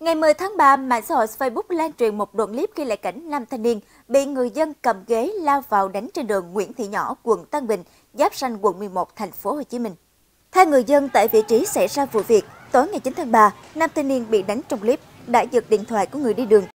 Ngày 10 tháng 3, mạng xã hội Facebook lan truyền một đoạn clip ghi lại cảnh nam thanh niên bị người dân cầm ghế lao vào đánh trên đường Nguyễn Thị Nhỏ, quận Tân Bình, giáp ranh quận 11, thành phố Hồ Chí Minh. Theo người dân tại vị trí xảy ra vụ việc, tối ngày 9 tháng 3, nam thanh niên bị đánh trong clip đã giật điện thoại của người đi đường